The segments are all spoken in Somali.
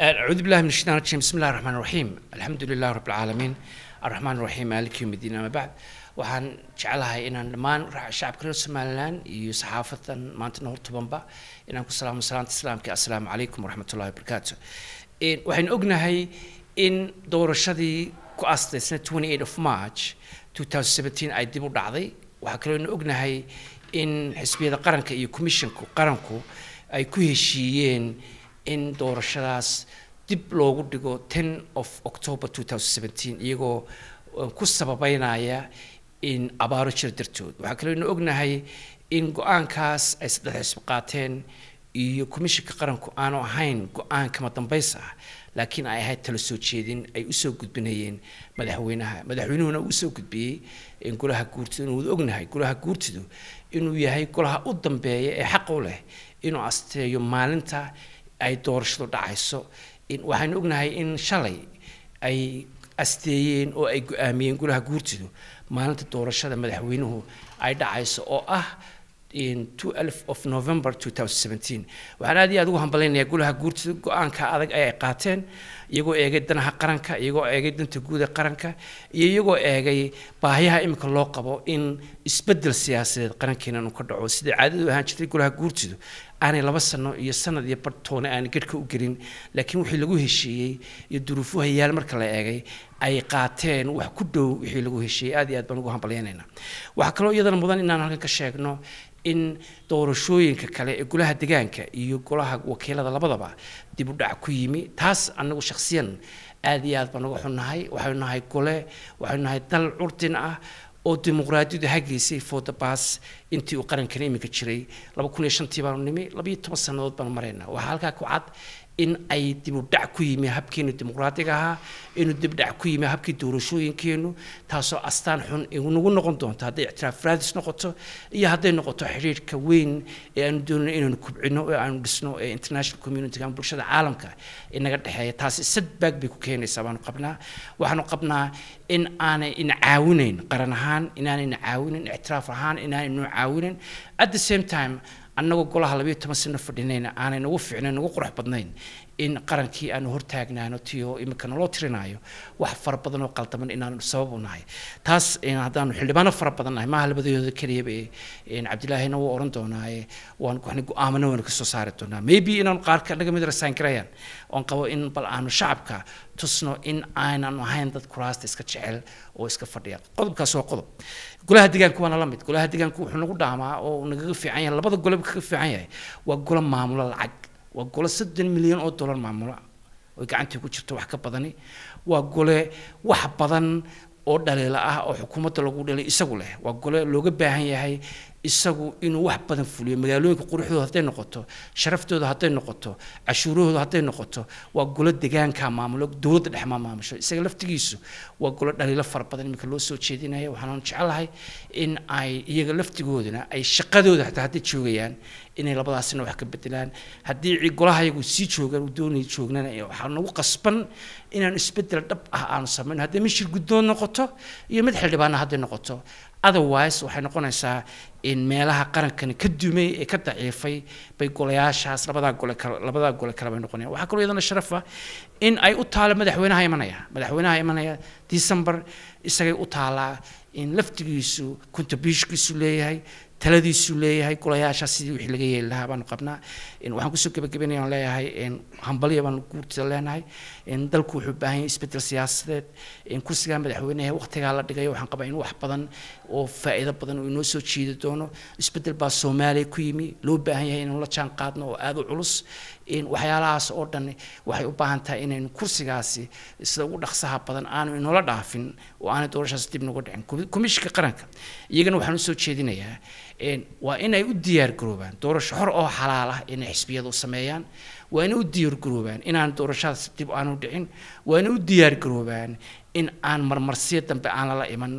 أعوذ بالله من الشيطان الرجيم بسم الله الرحمن الرحيم الحمد لله رب العالمين الرحمن الرحيم مالك يوم الدين أما بعد waxaan jeclahay inaan dhammaan shacabka reer somalilan iyo saxaafadan maantana hortubanba inaan ku salaamo salaanta islaamka assalaamu calaykum waraxmatullahi wabarakaatu waxaynu ognahay in doorashadii ku aastaysna of march ay dib u dhacday waxaa kaloonu ognahay in xisbiyada qaranka iyo commissionku qaranku ay ku heshiiyeen in doorashadaas dib loogu dhigo ten of october uh, iyagoo ku sababaynaya in abaaro jiro dartood waxaa kaloo inu ognahay in go-aankaas ay saddex xisb qaateen iyo commishinka qaranku aanu ahayn go-aan kama dambays ah laakiin ay ahayd tala soo jeedin ay usoo gudbinayeen madaxweynaha madaxweynuhuna usoo gudbiyey golaha guurtidu inuu ognahay golaha guurtidu inuu yahay golaha u dambeeya ee xaq u leh inuu asteeyo maalinta ay doorashadu dhacayso waxaanu ognahay in shalay ay asteeyeen oo ay go-aamiyeen golaha guurtidu maalinta doorashada madaxweynuhu ay dhacayso oo ah of november waxaan aad iyo aad ugu hambaleynayaa golaha guurtida go-aanka adag ay qaateen iyagoo eegay danaha qaranka iyagoo eegay danta guud ee qaranka iyo iyagoo eegay baahyaha iminka loo qabo in isbedel siyaasadeed qarankeena nu ka dhaco sidai caadadu ahaan jirtay golaha guurtidu aanay laba sano iyo sanad iyo bartoona aanay garhka u gelin laakiin wixii lagu heshiiyey iyo duruufu hayaal marka la eegay ay qaateen wax ku dhow wixii lagu heshiiyey aad iyo aad baan ugu hambalyaynayna waxaa kaloo iyadana mudan inaan halkan ka sheegno in doorashooyinka kale ee golaha degaanka iyo golaha wakiilada labadaba dib u dhac ku yimi taas anagu shakhsiyan aada iyo aad baan uga xunnahay waxaynu nahay gole waxaynu nahay dal curdin ah oo dimuqraadiyadu haggaysay foodabas intii uu qarankana iminka jiray laba kun iyo shantii baanu nimi labayo toban sannadood baan maraynaa waxaa halkaa ku cad in ay dibudhac ku yimi habkeenu dimuqraadiga ahaa inuu dibdhac ku yimi habkii doorashooyinkeenu taasoo astaan xun nagu noqon doonto hadday ictiraaf raadis noqoto iyo hadday noqoto xiriirka weyn ee aanu doonayno inaanu kubcino ee aanu dhisno ee international communitygan bulshada caalamka inaga dhexeeya taasi sadbaag bay ku keenaysaa baanu qabnaa waxaanu qabnaa in aanay ina caawinayn qaran ahaan inaanay ina caawinayn ictiraaf ahaan inaanay ina caawinayn at the same time annagoo golaha labayo toban sano fadhinayna aanay nagu fiicnayn nagu qurux badnayn in qarankii aanu hortaagnaano tiyo imika naloo tirinaayo wax fara badan oo qaldaman inaanu sabab u nahay taas eh, haddaanu xildhibaano fara badan nahay maaha labadayooda keliyaba eh, cabdilaahina wuu oran doonaa eh, waan waxna go-aamana waanu kasoo saari doonaa maybe inaanu qaar kanaga mid rasaangarayan oon qabo in bal aanu shacabka tusno in aanan ahayn dad kuraasta iska jecel oo iska fadhiya qodobkaas waa qodob golaha deegaanku waana la mid golaha deegaanku wuxuu nagu dhaamaa oo nagaga fiican yahay labada goleba kaga fiican yahay waa golo maamulo lacag waa gole soddon milyan oo dollar maamula oy gacantii ku jirta wax ka badani waa gole wax badan oo dhaliila ah oo xukuumadda lagu dhalay isagu leh waa gole looga baahan yahay isagu inuu wax badan fuliyo magaalooyinka quruxdooda hadday noqoto sharaftooda hadday noqoto cashuurahooda hadday noqoto waa golo degaanka maamulo dowladda dhexmaa maamusho isaga laftigiisu waa golo dhaliilo fara badan iminka loo soo jeedinaya waxaan jecelahay in ay iyaga laftigoodana ay shaqadooda hataa hadday joogayaan inay labadaasina wax ka bedelaan haddii golahayagu sii joogaan doonay joognana waxaa nagu qasban inaan isbedel dhab ah aanu samayn haddii mid guddoon noqoto iyo mid xildhibaana hadday noqoto otherwise waxay noqonaysaa in meelaha qarankani ka dumay ee ka daciifay bay golayaashaas labadaa gole kale labadaa gole kale bay noqonayaan waxaa kaloo iyadana sharafa in ay u taalo madaxweynaha imanaya madaxweynaha imanaya december isagay u taalaa in laftigiisu contributionkiisu leeyahay taladiisuu leeyahay golayaasha sidii wixii laga yeeli lahaa baanu qabnaa waxaan kusoo gebagabeynaya aan leeyahay hambalya baanu guurtida leenahay dalku wuxuu baahan yahay isbedel siyaasadeed kursigaa madaxweyneha waqtigaa la dhigayo waxaan qabaa inuu wax badan oo faa'iido badan uu inoo soo jiidi doono isbedel baa soomaaliya ku yimi loo baahan yahay inuu la jaan qaadno oo aada u culus waxyaalahaas oo dhan waxay u baahan tahay inaynu kursigaasi sida ugu dhaqsaha badan aanu inoola dhaafin oo aanay doorashaas dib noga dhicin komishinka qaranka iyagana waxaan usoo jeedinayaa waa inay u diyaargaroobaan doorasho xor oo xalaal ah inay xisbiyada u sameeyaan waa inay u diyaargaroobaan inaan doorashadaas dib aanu dhicin waa inay u diyaargaroobaan in aan marmarsiya dambe aan lala iman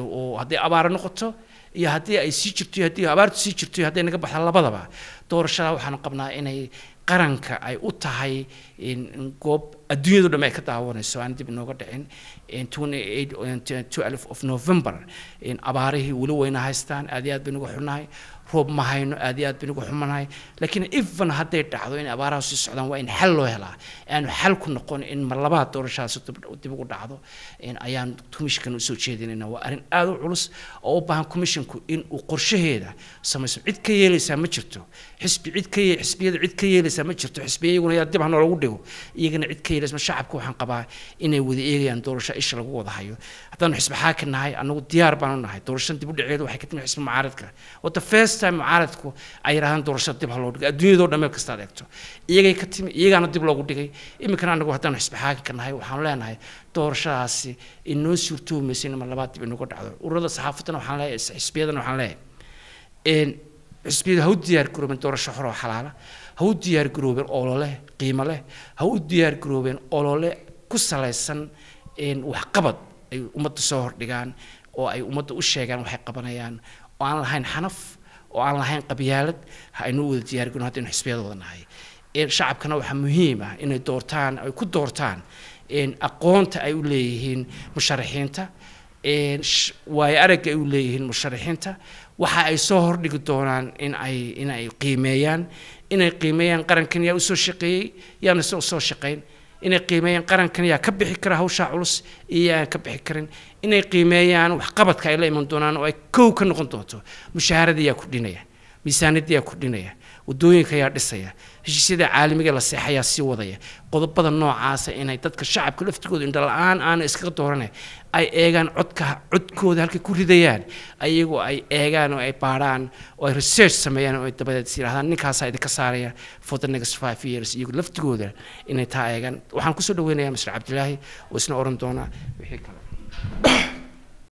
oo hadday abaaro noqoto iyo haddii ay sii jirto iyo haddii abaartu sii jirto iyo hadday naga baxda labadaba doorashada waxaan qabnaa inay qaranka ay u tahay goob adduunyado dham ay ka daawanayso aan dib inooga dhicin of november abaarihii weli weyna haystaan aad iyo aad baynu uga xunnahay roob ma hayno aad iyo aad baynu uga xumanahay laakiin even hadday dhacdo in abaaraha sii socdaan waa in xal loo helaa aanu xal ku noqon in mar labaad doorashahaasi dib ugu dhacdo ayaan commissionkan usoo jeedinayna waa arrin aada u culus oo u baahan commissionku in uu qorshaheeda samayso cid ka yeelaysaa ma jirto xisbi cid ka xisbiyada cid ka yeelaysa ma jirto xisbiya iyaguna yaa dib hanoogu dhigo iyagana cid ka yeelaysa shacabka waxaan qabaa inay wada eegayaan doorasho isha lagu wada hayo haddaanu xisbi xaaki nahay annagu diyaar baan nahay doorashan dib u dhaceedu waxay ka timi xisbi mucaaradka oo the first time mucaaradku ay yidhahdaan doorashada dib ha dhigo adduunyada dhan meel kastaad eegto iyagay ka timi iyagaana dib loogu dhigay iminkana annagu haddaanu xisbi xaaki ka nahay waxaanu leenahay doorashadaasi inoo suurtoomaysa inama labaad dib inooga dhacdo ururada saxaafadana waxaan leeyahay xisbiyadana waxaan leeyahay cusbiyadu ha u diyaar garoobeen doorasho horoo xalaala ha u diyaar garoobeen olole qiimo leh ha u diyaar garoobeen olole ku salaysan waxqabad ay ummadda soo hordhigaan oo ay ummadda u sheegaan waxay qabanayaan oo aan lahayn xanaf oo aan lahayn qabyaalad ha aynuu wada diyaar garoon haddaynu xisbiyadooda nahay shacabkana waxaa muhiim ah inay doortaan ay ku doortaan aqoonta ay u leeyihiin musharaxiinta waayo aragga ay u leeyihiin musharaxiinta waxa ay soo hordhigi doonaan in ay in ay qiimeeyaan inay qiimeeyaan qarankan yaa usoo shaqeeyey yaana se usoo shaqayn inay qiimeeyaan qarankan yaa ka bixi kara hawshaa culus iyo aan ka bixi karin inay qiimeeyaan waxqabadka ay la iman doonaan oo ay kow ka noqon doonto mushaaharadii yaa ku dhinaya miisaanadiyaa kordhinaya wadooyinka ayaa dhisaya heshiisyada caalamiga la seexayaa sii wadaya qodobada noocaasa inay dadka shacabka laftigooda indhala-aan aana iskaga dooranay ay eegaan codka codkooda halkay ku ridayaan ayagu ay eegaan oo ay baadhaan oo ay research sameeyaan oo ay dabadeed is ninkaasaa idinka saaraya for the next five years iyagu laftigooda inay taa eegaan waxaan kusoo dhaweynayaa mastar cabdilaahi oo isna oran doonaa wixii kale